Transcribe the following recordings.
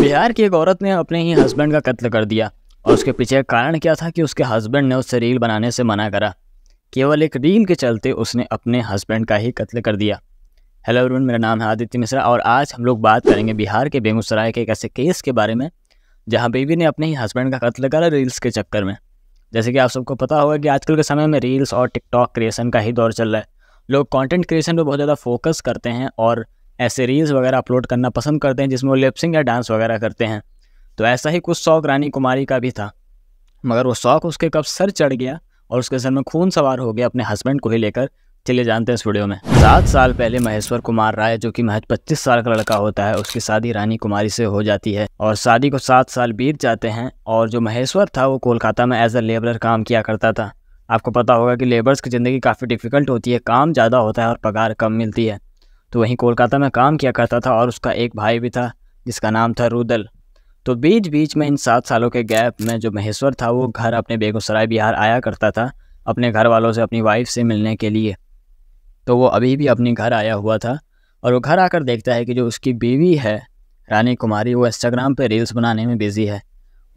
बिहार की एक औरत ने अपने ही हस्बैंड का कत्ल कर दिया और उसके पीछे कारण क्या था कि उसके हस्बैंड ने उससे रील बनाने से मना करा केवल एक रील के चलते उसने अपने हस्बैंड का ही कत्ल कर दिया हेलो एवरीवन मेरा नाम है आदित्य मिश्रा और आज हम लोग बात करेंगे बिहार के बेगूसराय के एक ऐसे केस के बारे में जहाँ बेबी ने अपने ही हस्बैंड का कत्ल करा रील्स के चक्कर में जैसे कि आप सबको पता होगा कि आजकल के समय में रील्स और टिकटॉक क्रिएशन का ही दौर चल रहा है लोग कंटेंट क्रिएशन पर बहुत ज़्यादा फोकस करते हैं और ऐसे रील्स वगैरह अपलोड करना पसंद करते हैं जिसमें वो लिपसिंग या डांस वगैरह करते हैं तो ऐसा ही कुछ शौक रानी कुमारी का भी था मगर वो शौक उसके कब सर चढ़ गया और उसके सर में खून सवार हो गया अपने हस्बैंड को ही लेकर चलिए जानते हैं इस वीडियो में सात साल पहले महेश्वर कुमार राय जो कि महज पच्चीस साल का लड़का होता है उसकी शादी रानी कुमारी से हो जाती है और शादी को सात साल बीत जाते हैं और जो महेश्वर था वो कोलकाता में एज अ लेबरर काम किया करता था आपको पता होगा कि लेबर्स की ज़िंदगी काफ़ी डिफिकल्ट होती है काम ज़्यादा होता है और पगार कम मिलती है तो वहीं कोलकाता में काम किया करता था और उसका एक भाई भी था जिसका नाम था रुदल तो बीच बीच में इन सात सालों के गैप में जो महेश्वर था वो घर अपने बेगूसराय बिहार आया करता था अपने घर वालों से अपनी वाइफ से मिलने के लिए तो वो अभी भी अपने घर आया हुआ था और वो घर आकर देखता है कि जो उसकी बीवी है रानी कुमारी वो इंस्टाग्राम पे रील्स बनाने में बिज़ी है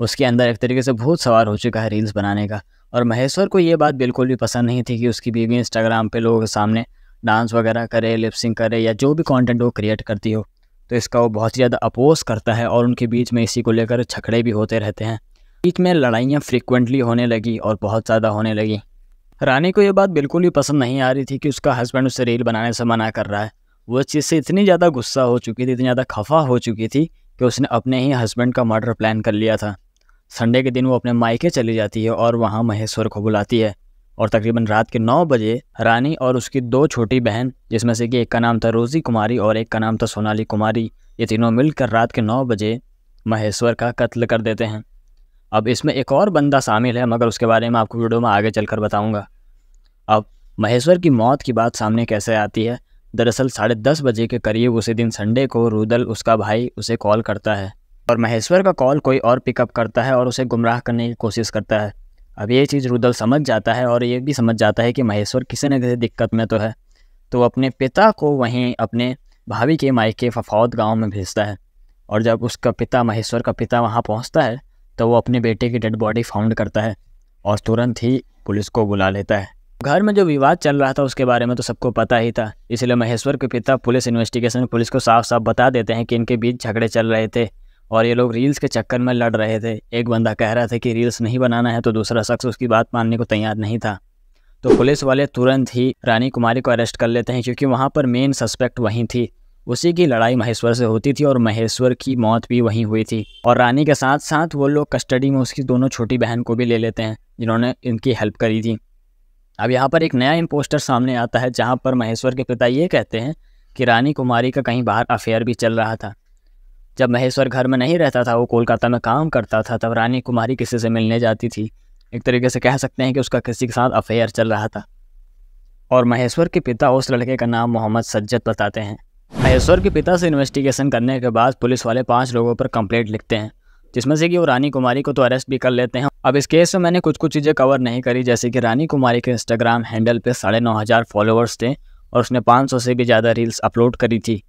उसके अंदर एक तरीके से बहुत सवार हो चुका है रील्स बनाने का और महेश्वर को ये बात बिल्कुल भी पसंद नहीं थी कि उसकी बीवी इंस्टाग्राम पे लोगों के सामने डांस वगैरह करे लिपसिंग करे या जो भी कंटेंट वो क्रिएट करती हो तो इसका वो बहुत ही ज़्यादा अपोज करता है और उनके बीच में इसी को लेकर झगड़े भी होते रहते हैं बीच में लड़ाइयाँ फ्रिक्वेंटली होने लगी और बहुत ज़्यादा होने लगी रानी को ये बात बिल्कुल भी पसंद नहीं आ रही थी कि उसका हस्बैंड उसे रील बनाने से मना कर रहा है वो इस चीज़ से इतनी ज़्यादा गुस्सा हो चुकी थी इतनी ज़्यादा खफा हो चुकी थी कि उसने अपने ही हस्बैंड का मर्डर प्लान कर लिया था संडे के दिन वो अपने मायके चली जाती है और वहाँ महेश्वर को बुलाती है और तकरीबन रात के नौ बजे रानी और उसकी दो छोटी बहन जिसमें से कि एक का नाम था रोज़ी कुमारी और एक का नाम था सोनाली कुमारी ये तीनों मिलकर रात के नौ बजे महेश्वर का कत्ल कर देते हैं अब इसमें एक और बंदा शामिल है मगर उसके बारे में आपको वीडियो में आगे चल कर बताऊँगा अब महेश्वर की मौत की बात सामने कैसे आती है दरअसल साढ़े दस बजे के करीब उसी दिन संडे को रूदल उसका भाई उसे कॉल करता है और महेश्वर का कॉल कोई और पिकअप करता है और उसे गुमराह करने की कोशिश करता है अब ये चीज़ रुदल समझ जाता है और ये भी समझ जाता है कि महेश्वर किसी न किसी दिक्कत में तो है तो अपने पिता को वहीं अपने भाभी के मायके फफौत गांव में भेजता है और जब उसका पिता महेश्वर का पिता वहाँ पहुँचता है तो वो अपने बेटे की डेड बॉडी फाउंड करता है और तुरंत ही पुलिस को बुला लेता है घर में जो विवाद चल रहा था उसके बारे में तो सबको पता ही था इसलिए महेश्वर के पिता पुलिस इन्वेस्टिगेशन पुलिस को साफ साफ बता देते हैं कि इनके बीच झगड़े चल रहे थे और ये लोग रील्स के चक्कर में लड़ रहे थे एक बंदा कह रहा था कि रील्स नहीं बनाना है तो दूसरा शख्स उसकी बात मानने को तैयार नहीं था तो पुलिस वाले तुरंत ही रानी कुमारी को अरेस्ट कर लेते हैं क्योंकि वहाँ पर मेन सस्पेक्ट वहीं थी उसी की लड़ाई महेश्वर से होती थी और महेश्वर की मौत भी वहीं हुई थी और रानी के साथ साथ वो लोग कस्टडी में उसकी दोनों छोटी बहन को भी ले लेते हैं जिन्होंने इनकी हेल्प करी थी अब यहाँ पर एक नया इम्पोस्टर सामने आता है जहाँ पर महेश्वर के पिता ये कहते हैं कि रानी कुमारी का कहीं बाहर अफेयर भी चल रहा था जब महेश्वर घर में नहीं रहता था वो कोलकाता में काम करता था तब रानी कुमारी किसी से मिलने जाती थी एक तरीके से कह सकते हैं कि उसका किसी के साथ अफेयर चल रहा था और महेश्वर के पिता उस लड़के का नाम मोहम्मद सज्जत बताते हैं महेश्वर के पिता से इन्वेस्टिगेशन करने के बाद पुलिस वाले पाँच लोगों पर कंप्लेंट लिखते हैं जिसमें से कि वो रानी कुमारी को तो अरेस्ट भी कर लेते हैं अब इस केस में मैंने कुछ कुछ चीज़ें कवर नहीं करी जैसे कि रानी कुमारी के इंस्टाग्राम हैंडल पर साढ़े नौ हज़ार फॉलोअर्स थे और उसने 500 से भी ज़्यादा रील्स अपलोड करी थी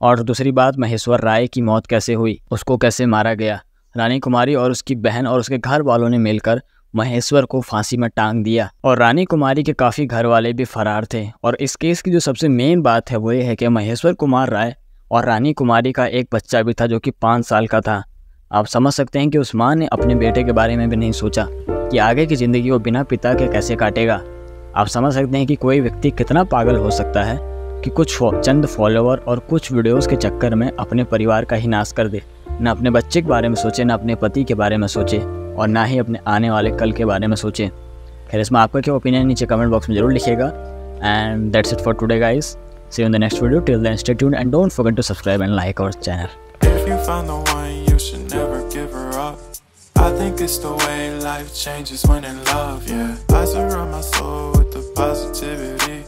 और दूसरी बात महेश्वर राय की मौत कैसे हुई उसको कैसे मारा गया रानी कुमारी और उसकी बहन और उसके घर वालों ने मिलकर महेश्वर को फांसी में टांग दिया और रानी कुमारी के काफ़ी घर वाले भी फरार थे और इस केस की जो सबसे मेन बात है वो ये है कि महेश्वर कुमार राय और रानी कुमारी का एक बच्चा भी था जो कि पाँच साल का था आप समझ सकते हैं कि उस माँ ने अपने बेटे के बारे में भी नहीं सोचा कि आगे की ज़िंदगी वो बिना पिता के कैसे काटेगा आप समझ सकते हैं कि कोई व्यक्ति कितना पागल हो सकता है कि कुछ चंद फॉलोअर और कुछ वीडियोस के चक्कर में अपने परिवार का ही नाश कर दे न अपने बच्चे के बारे में सोचे न अपने पति के बारे में सोचे और ना ही अपने आने वाले कल के बारे में सोचे खैर इसमें आपका क्या ओपिनियन नीचे कमेंट बॉक्स में जरूर लिखेगा and that's it for today guys see in the next video till the institute and don't forget to subscribe and like our channel I think it's the way life changes when in love, yeah. I surround my soul with the positivity.